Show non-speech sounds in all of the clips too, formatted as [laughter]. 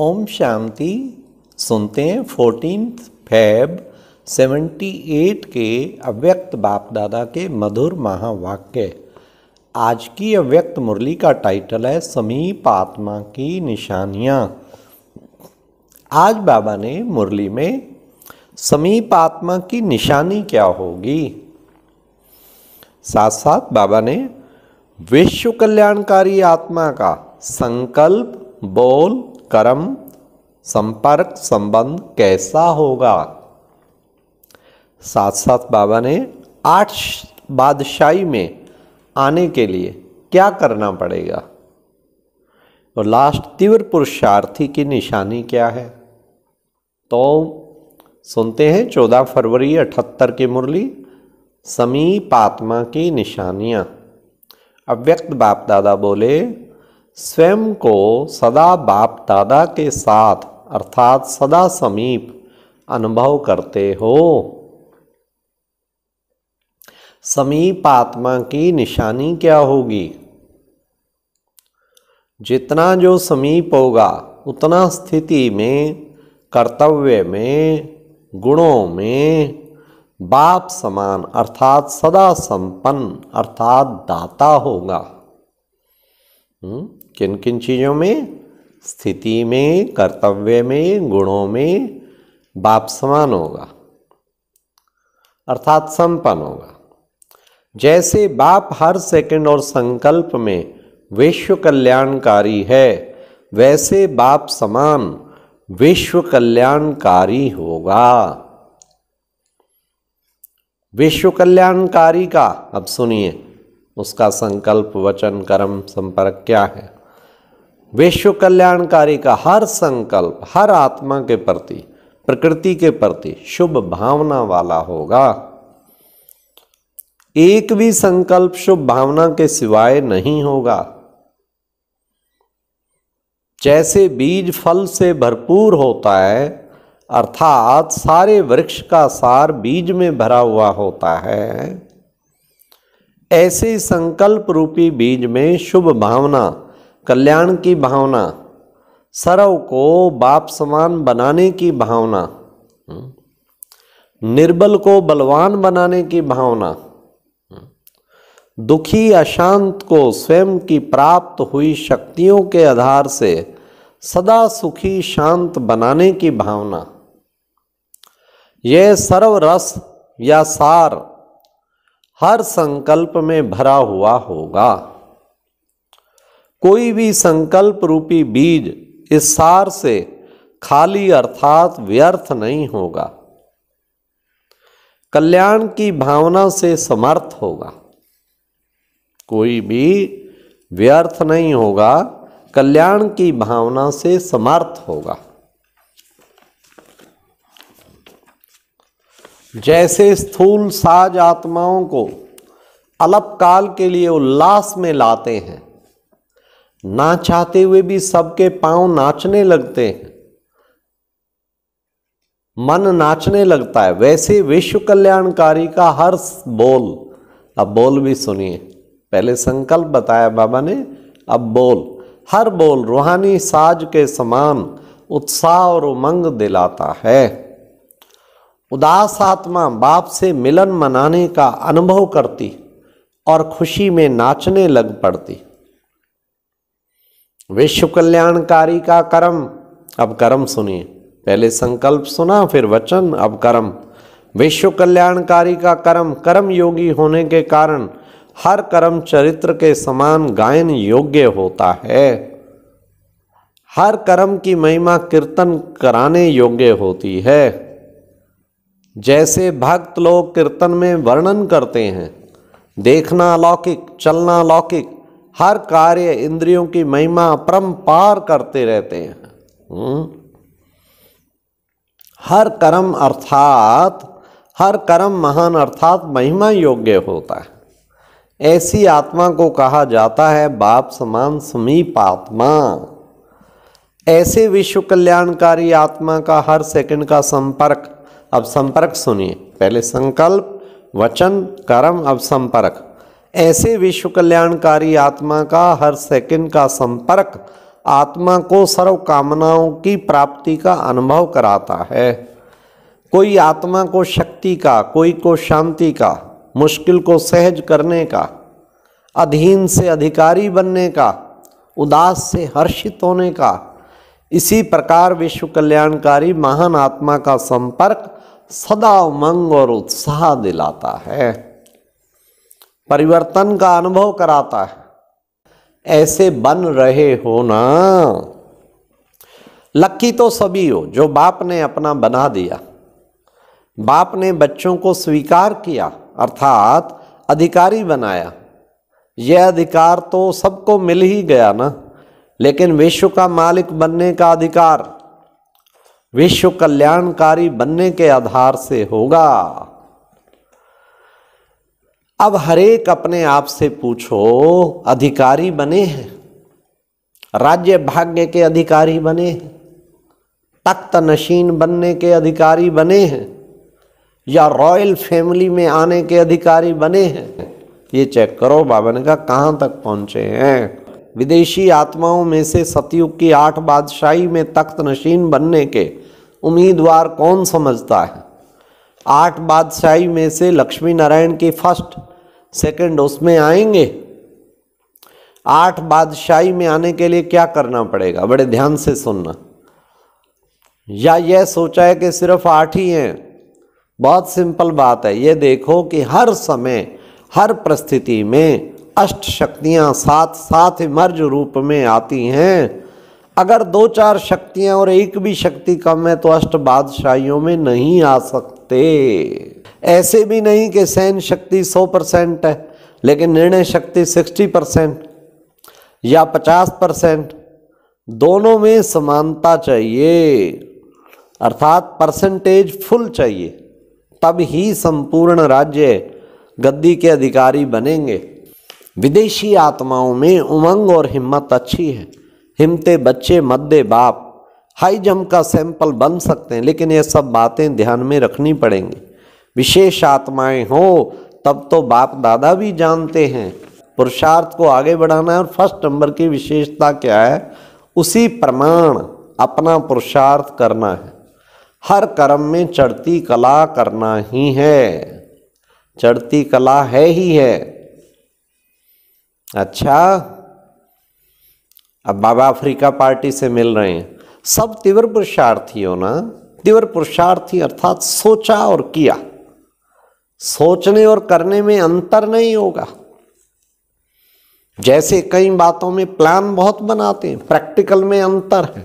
ओम शांति सुनते हैं fourteen fab 78 के अव्यक्त बाप दादा के मधुर महावाक्य आज की अव्यक्त मुरली का टाइटल है समीप आत्मा की निशानियाँ आज बाबा ने मुरली में समीप आत्मा की निशानी क्या होगी साथ साथ बाबा ने विश्व कल्याणकारी आत्मा का संकल्प बोल कर्म संपर्क संबंध कैसा होगा साथ साथ बाबा ने आठ बादशाही में आने के लिए क्या करना पड़ेगा और लास्ट तीव्र पुरुषार्थी की निशानी क्या है तो सुनते हैं चौदह फरवरी अठहत्तर की मुरली समीप आत्मा की निशानियां अव्यक्त बाप दादा बोले स्वयं को सदा बाप दादा के साथ अर्थात सदा समीप अनुभव करते हो समीप आत्मा की निशानी क्या होगी जितना जो समीप होगा उतना स्थिति में कर्तव्य में गुणों में बाप समान अर्थात सदा संपन्न अर्थात दाता होगा हुँ? हम्म? किन किन चीज़ों में स्थिति में कर्तव्य में गुणों में बाप समान होगा अर्थात संपन्न होगा जैसे बाप हर सेकंड और संकल्प में विश्व कल्याणकारी है वैसे बाप समान विश्व कल्याणकारी होगा विश्व कल्याणकारी का अब सुनिए उसका संकल्प वचन कर्म संपर्क क्या है विश्व कल्याणकारी का हर संकल्प हर आत्मा के प्रति प्रकृति के प्रति शुभ भावना वाला होगा एक भी संकल्प शुभ भावना के सिवाय नहीं होगा जैसे बीज फल से भरपूर होता है अर्थात सारे वृक्ष का सार बीज में भरा हुआ होता है ऐसे संकल्प रूपी बीज में शुभ भावना कल्याण की भावना सर्व को बाप समान बनाने की भावना हम्म, निर्बल को बलवान बनाने की भावना हम्म, दुखी अशांत को स्वयं की प्राप्त हुई शक्तियों के आधार से सदा सुखी शांत बनाने की भावना यह सर्व रस या सार हर संकल्प में भरा हुआ होगा कोई भी संकल्प रूपी बीज इस सार से खाली अर्थात व्यर्थ नहीं होगा कल्याण की भावना से समर्थ होगा कोई भी व्यर्थ नहीं होगा कल्याण की भावना से समर्थ होगा जैसे स्थूल साज आत्माओं को अलप काल के लिए उल्लास में लाते हैं ना चाहते हुए भी सबके पांव नाचने लगते हैं मन नाचने लगता है वैसे विश्व कल्याणकारी का हर बोल अब बोल भी सुनिए पहले संकल्प बताया बाबा ने अब बोल हर बोल रूहानी साज के समान उत्साह और उमंग दिलाता है उदास आत्मा बाप से मिलन मनाने का अनुभव करती और खुशी में नाचने लग पड़ती विश्व कल्याणकारी का कर्म अब कर्म सुनिए पहले संकल्प सुना फिर वचन अब कर्म विश्व कल्याणकारी का कर्म कर्म योगी होने के कारण हर कर्म चरित्र के समान गायन योग्य होता है हर कर्म की महिमा कीर्तन कराने योग्य होती है जैसे भक्त लोग कीर्तन में वर्णन करते हैं देखना अलौकिक चलना अलौकिक हर कार्य इंद्रियों की महिमा पार करते रहते हैं हम्म। हर कर्म अर्थात हर कर्म महान अर्थात महिमा योग्य होता है ऐसी आत्मा को कहा जाता है बाप समान समीप आत्मा ऐसे विश्व कल्याणकारी आत्मा का हर सेकंड का संपर्क अब संपर्क सुनिए पहले संकल्प वचन कर्म अब संपर्क ऐसे विश्व कल्याणकारी आत्मा का हर सेकंड का संपर्क आत्मा को सर्व कामनाओं की प्राप्ति का अनुभव कराता है कोई आत्मा को शक्ति का कोई को शांति का मुश्किल को सहज करने का अधीन से अधिकारी बनने का उदास से हर्षित होने का इसी प्रकार विश्व कल्याणकारी महान आत्मा का संपर्क सदा उमंग और उत्साह दिलाता है परिवर्तन का अनुभव कराता है ऐसे बन रहे हो ना लक्की तो सभी हो जो बाप ने अपना बना दिया बाप ने बच्चों को स्वीकार किया अर्थात अधिकारी बनाया यह अधिकार तो सबको मिल ही गया ना लेकिन विश्व का मालिक बनने का अधिकार विश्व कल्याणकारी बनने के आधार से होगा अब हरेक अपने आप से पूछो अधिकारी बने हैं राज्य भाग्य के अधिकारी बने हैं तख्त नशीन बनने के अधिकारी बने हैं या रॉयल फैमिली में आने के अधिकारी बने हैं ये चेक करो बाबा ने कहा कहाँ तक पहुँचे हैं विदेशी आत्माओं में से सतयुग की आठ बादशाही में तख्त नशीन बनने के उम्मीदवार कौन समझता है आठ बादशाही में से लक्ष्मी नारायण की फर्स्ट सेकंड उसमें आएंगे आठ बादशाही में आने के लिए क्या करना पड़ेगा बड़े ध्यान से सुनना या यह सोचा है कि सिर्फ आठ ही हैं बहुत सिंपल बात है ये देखो कि हर समय हर परिस्थिति में अष्ट शक्तियां साथ साथ इमर्ज रूप में आती हैं अगर दो चार शक्तियां और एक भी शक्ति कम है तो अष्ट बादशाहियों में नहीं आ सकते ऐसे भी नहीं कि सहन शक्ति 100 परसेंट है लेकिन निर्णय शक्ति 60 परसेंट या 50 परसेंट दोनों में समानता चाहिए अर्थात परसेंटेज फुल चाहिए तब ही संपूर्ण राज्य गद्दी के अधिकारी बनेंगे विदेशी आत्माओं में उमंग और हिम्मत अच्छी है हिमते बच्चे मद्दे बाप हाई जम का सैंपल बन सकते हैं लेकिन ये सब बातें ध्यान में रखनी पड़ेंगी विशेष आत्माएं हो तब तो बाप दादा भी जानते हैं पुरुषार्थ को आगे बढ़ाना है और फर्स्ट नंबर की विशेषता क्या है उसी प्रमाण अपना पुरुषार्थ करना है हर कर्म में चढ़ती कला करना ही है चढ़ती कला है ही है अच्छा अब बाबा अफ्रीका पार्टी से मिल रहे हैं सब तीव्र पुरुषार्थी हो ना तीव्र पुरुषार्थी अर्थात सोचा और किया सोचने और करने में अंतर नहीं होगा जैसे कई बातों में प्लान बहुत बनाते हैं प्रैक्टिकल में अंतर है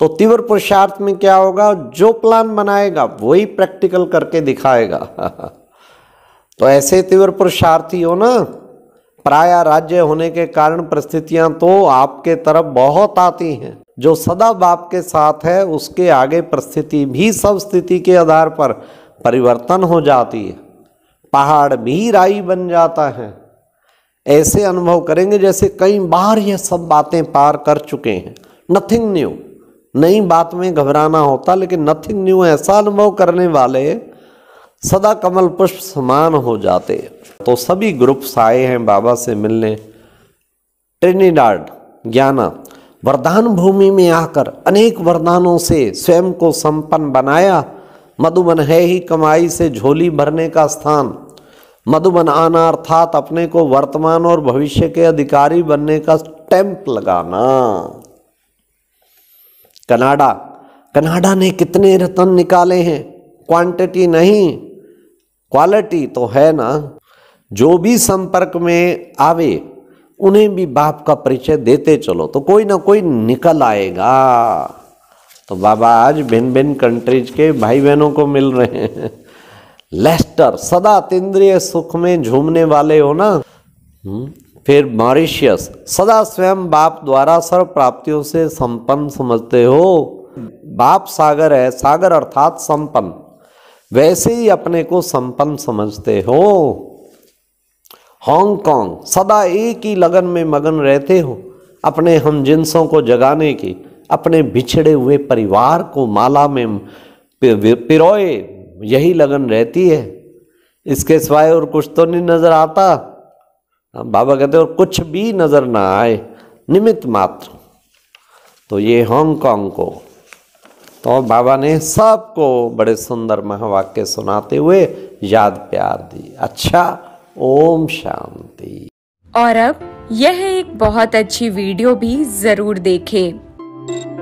तो तीव्र पुरुषार्थ में क्या होगा जो प्लान बनाएगा वही प्रैक्टिकल करके दिखाएगा [laughs] तो ऐसे तीव्र पुरुषार्थी हो ना प्राय राज्य होने के कारण परिस्थितियां तो आपके तरफ बहुत आती हैं जो सदा बाप के साथ है उसके आगे परिस्थिति भी सब स्थिति के आधार पर परिवर्तन हो जाती है पहाड़ भी राई बन जाता है ऐसे अनुभव करेंगे जैसे कई बार ये सब बातें पार कर चुके हैं नथिंग न्यू नई बात में घबराना होता लेकिन नथिंग न्यू ऐसा अनुभव करने वाले सदा कमल पुष्प समान हो जाते तो सभी ग्रुप्स आए हैं बाबा से मिलने ट्रेनिडार्ड ज्ञाना वरदान भूमि में आकर अनेक वरदानों से स्वयं को संपन्न बनाया मधुबन है ही कमाई से झोली भरने का स्थान मधुबन आना अर्थात अपने को वर्तमान और भविष्य के अधिकारी बनने का स्टैंप लगाना कनाडा कनाडा ने कितने रतन निकाले हैं क्वांटिटी नहीं क्वालिटी तो है ना जो भी संपर्क में आवे उन्हें भी बाप का परिचय देते चलो तो कोई ना कोई निकल आएगा तो बाबा आज भिन्न भिन्न कंट्रीज के भाई बहनों को मिल रहे हैं लेस्टर सदा इंद्रिय सुख में झूमने वाले हो ना हम्म, फिर मॉरिशियस सदा स्वयं बाप द्वारा सर्व प्राप्तियों से संपन्न समझते हो बाप सागर है सागर अर्थात संपन्न वैसे ही अपने को संपन्न समझते हो हांगकांग सदा एक ही लगन में मगन रहते हो अपने हम जिनसों को जगाने की अपने बिछड़े हुए परिवार को माला में पिरोए यही लगन रहती है इसके सिवाय और कुछ तो नहीं नज़र आता बाबा कहते और कुछ भी नज़र ना आए निमित मात्र तो ये हांगकांग को तो बाबा ने सबको बड़े सुंदर महावाक्य सुनाते हुए याद प्यार दी अच्छा ओम शांति और अब यह एक बहुत अच्छी वीडियो भी जरूर देखें thank you